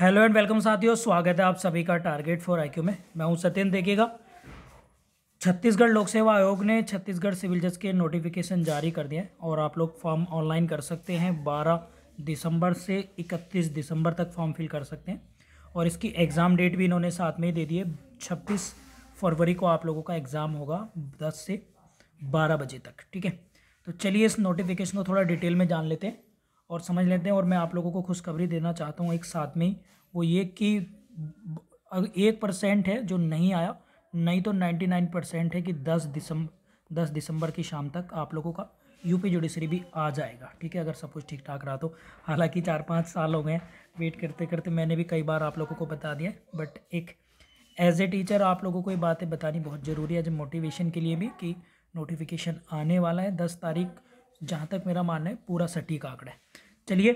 hello and welcome साथियों स्वागत है आप सभी का टारगेट फॉर आईक्यू में मैं हूं सत्यन देखिएगा छत्तीसगढ़ लोक सेवा आयोग ने छत्तीसगढ़ सिविल जज के नोटिफिकेशन जारी कर दिए और आप लोग फॉर्म ऑनलाइन कर सकते हैं 12 दिसंबर से 31 दिसंबर तक फॉर्म फिल कर सकते हैं और इसकी एग्ज़ाम डेट भी इन्होंने साथ में ही दे दिए छब्बीस फरवरी को आप लोगों का एग्ज़ाम होगा दस से बारह बजे तक ठीक है तो चलिए इस नोटिफिकेशन को थोड़ा डिटेल में जान लेते हैं और समझ लेते हैं और मैं आप लोगों को खुशखबरी देना चाहता हूँ एक साथ में वो ये कि एक परसेंट है जो नहीं आया नहीं तो नाइन्टी नाइन परसेंट है कि दस दिसंबर दस दिसंबर की शाम तक आप लोगों का यूपी जुडिशरी भी आ जाएगा ठीक है अगर सब कुछ ठीक ठाक रहा तो हालांकि चार पाँच साल हो गए वेट करते करते मैंने भी कई बार आप लोगों को बता दिया बट एक एज ए टीचर आप लोगों को ये बातें बतानी बहुत ज़रूरी है एज मोटिवेशन के लिए भी कि नोटिफिकेशन आने वाला है दस तारीख जहाँ तक मेरा मानना है पूरा सटीक आंकड़ा है चलिए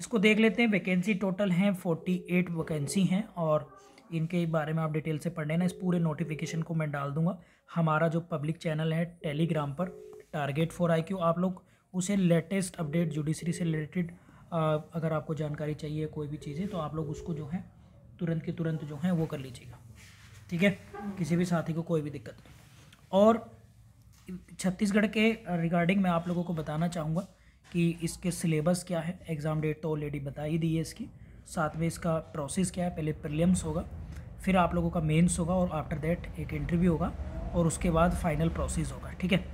इसको देख लेते हैं वैकेंसी टोटल हैं फोर्टी एट वैकेंसी हैं और इनके बारे में आप डिटेल से पढ़ लेना इस पूरे नोटिफिकेशन को मैं डाल दूंगा हमारा जो पब्लिक चैनल है टेलीग्राम पर टारगेट फॉर आई क्यू आप लोग उसे लेटेस्ट अपडेट जुडिशरी से रिलेटेड अगर आपको जानकारी चाहिए कोई भी चीज़ें तो आप लोग उसको जो है तुरंत के तुरंत जो है वो कर लीजिएगा ठीक है किसी भी साथी को कोई भी दिक्कत नहीं और छत्तीसगढ़ के रिगार्डिंग मैं आप लोगों को बताना चाहूँगा कि इसके सिलेबस क्या है एग्ज़ाम डेट तो ऑलरेडी बता ही दी है इसकी साथ में इसका प्रोसेस क्या है पहले प्रिलियम्स होगा फिर आप लोगों का मेंस होगा और आफ्टर दैट एक इंटरव्यू होगा और उसके बाद फाइनल प्रोसेस होगा ठीक है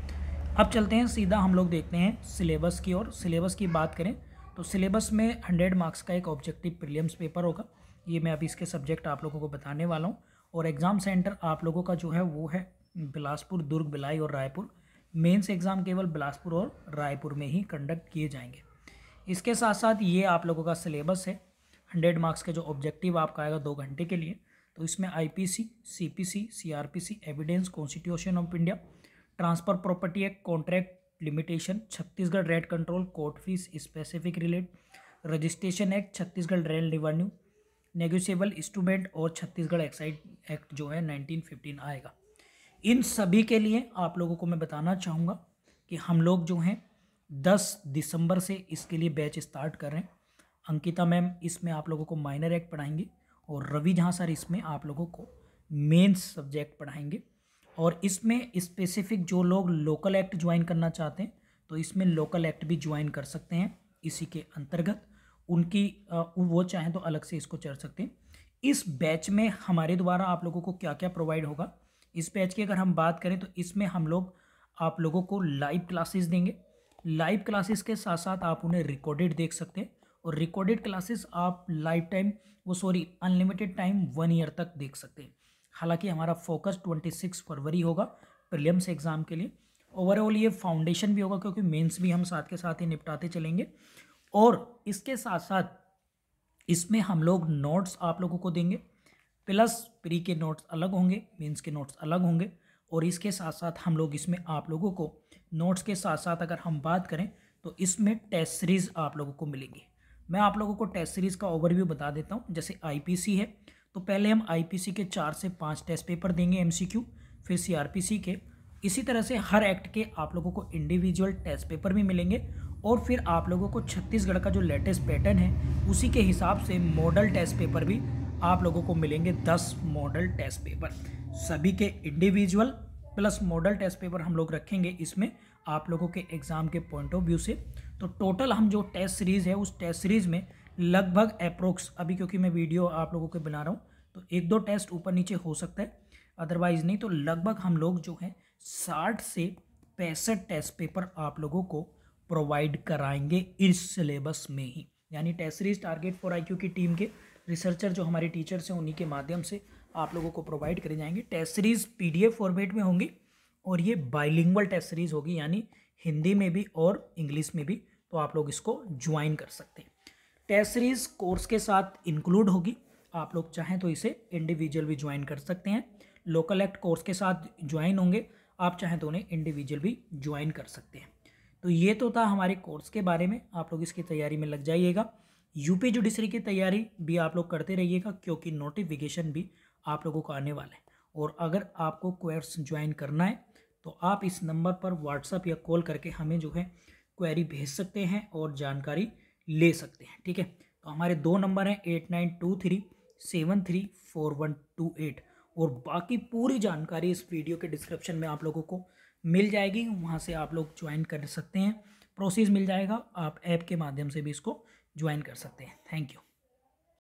अब चलते हैं सीधा हम लोग देखते हैं सिलेबस की और सिलेबस की बात करें तो सिलेबस में हंड्रेड मार्क्स का एक ऑब्जेक्टिव प्रिलियम्स पेपर होगा ये मैं अभी इसके सब्जेक्ट आप लोगों को बताने वाला हूँ और एग्ज़ाम सेंटर आप लोगों का जो है वो है बिलासपुर दुर्ग बिलाई और रायपुर मेंस एग्ज़ाम केवल बिलासपुर और रायपुर में ही कंडक्ट किए जाएंगे इसके साथ साथ ये आप लोगों का सिलेबस है हंड्रेड मार्क्स के जो ऑब्जेक्टिव आपका आएगा दो घंटे के लिए तो इसमें IPC, CPC, CrPC, evidence constitution of India transfer property act contract limitation Chhattisgarh rent control court fees specific relief registration act Chhattisgarh रेल रिवेन्यू नेगोशियबल इंस्ट्रूमेंट और छत्तीसगढ़ एक्साइज एक्ट जो है नाइनटीन आएगा इन सभी के लिए आप लोगों को मैं बताना चाहूँगा कि हम लोग जो हैं दस दिसंबर से इसके लिए बैच स्टार्ट कर रहे हैं अंकिता मैम इसमें आप लोगों को माइनर एक्ट पढ़ाएंगे और रवि झा सर इसमें आप लोगों को मेन सब्जेक्ट पढ़ाएंगे और इसमें स्पेसिफिक जो लोग लोकल एक्ट ज्वाइन करना चाहते हैं तो इसमें लोकल एक्ट भी ज्वाइन कर सकते हैं इसी के अंतर्गत उनकी वो चाहें तो अलग से इसको चढ़ सकते हैं इस बैच में हमारे द्वारा आप लोगों को क्या क्या प्रोवाइड होगा इस पेज की अगर हम बात करें तो इसमें हम लोग आप लोगों को लाइव क्लासेस देंगे लाइव क्लासेस के साथ साथ आप उन्हें रिकॉर्डेड देख सकते हैं और रिकॉर्डेड क्लासेस आप लाइफ टाइम वो sorry unlimited time one year तक देख सकते हैं हालांकि हमारा फोकस ट्वेंटी सिक्स फरवरी होगा प्रिलियम्स एग्ज़ाम के लिए ओवरऑल ये फाउंडेशन भी होगा क्योंकि मेंस भी हम साथ के साथ ही निपटाते चलेंगे और इसके साथ साथ इसमें हम लोग नोट्स आप लोगों को देंगे प्लस प्री के नोट्स अलग होंगे मीन्स के नोट्स अलग होंगे और इसके साथ साथ हम लोग इसमें आप लोगों को नोट्स के साथ साथ अगर हम बात करें तो इसमें टेस्ट सीरीज़ आप लोगों को मिलेंगी मैं आप लोगों को टेस्ट सीरीज़ का ओवरव्यू बता देता हूँ जैसे आईपीसी है तो पहले हम आईपीसी के चार से पाँच टेस्ट पेपर देंगे एमसीक्यू फिर सीआरपीसी के इसी तरह से हर एक्ट के आप लोगों को इंडिविजुअल टेस्ट पेपर भी मिलेंगे और फिर आप लोगों को छत्तीसगढ़ का जो लेटेस्ट पैटर्न है उसी के हिसाब से मॉडल टेस्ट पेपर भी आप लोगों को मिलेंगे दस मॉडल टेस्ट पेपर सभी के individual plus model test paper हम लोग रखेंगे इसमें आप लोगों के एग्ज़ाम के पॉइंट ऑफ व्यू से तो टोटल हम जो टेस्ट सीरीज़ है उस टेस्ट सीरीज़ में लगभग अप्रोक्स अभी क्योंकि मैं वीडियो आप लोगों के बना रहा हूँ तो एक दो टेस्ट ऊपर नीचे हो सकता है अदरवाइज़ नहीं तो लगभग हम लोग जो है साठ से पैंसठ टेस्ट पेपर आप लोगों को प्रोवाइड कराएंगे इस सिलेबस में ही यानी test series target for I की टीम के रिसर्चर जो हमारे टीचर्स हैं उन्हीं के माध्यम से आप लोगों को प्रोवाइड करे जाएंगे टेस्ट सीरीज़ एफ फॉर्मेट में होंगी और ये बाइलिंगल टेस्ट सीरीज़ होगी यानी हिंदी में भी और इंग्लिश में भी तो आप लोग इसको ज्वाइन कर सकते हैं टेस्ट सीरीज़ कोर्स के साथ इंक्लूड होगी आप लोग चाहें तो इसे इंडिविजुअल भी ज्वाइन कर सकते हैं लोकल एक्ट कोर्स के साथ ज्वाइन होंगे आप चाहें तो उन्हें इंडिविजुअल भी ज्वाइन कर सकते हैं तो ये तो था हमारे कोर्स के बारे में आप लोग इसकी तैयारी में लग जाइएगा यूपी जुडिशरी की तैयारी भी आप लोग करते रहिएगा क्योंकि नोटिफिकेशन भी आप लोगों को आने वाला है और अगर आपको क्वेर्स ज्वाइन करना है तो आप इस नंबर पर व्हाट्सअप या कॉल करके हमें जो है क्वेरी भेज सकते हैं और जानकारी ले सकते हैं ठीक है तो हमारे दो नंबर हैं eight nine two three seven three four one two eight और बाकी पूरी जानकारी इस वीडियो के डिस्क्रिप्शन में आप लोगों को मिल जाएगी वहाँ से आप लोग ज्वाइन कर सकते हैं प्रोसेस मिल जाएगा आप ऐप के माध्यम से भी इसको ज्वाइन कर सकते हैं थैंक यू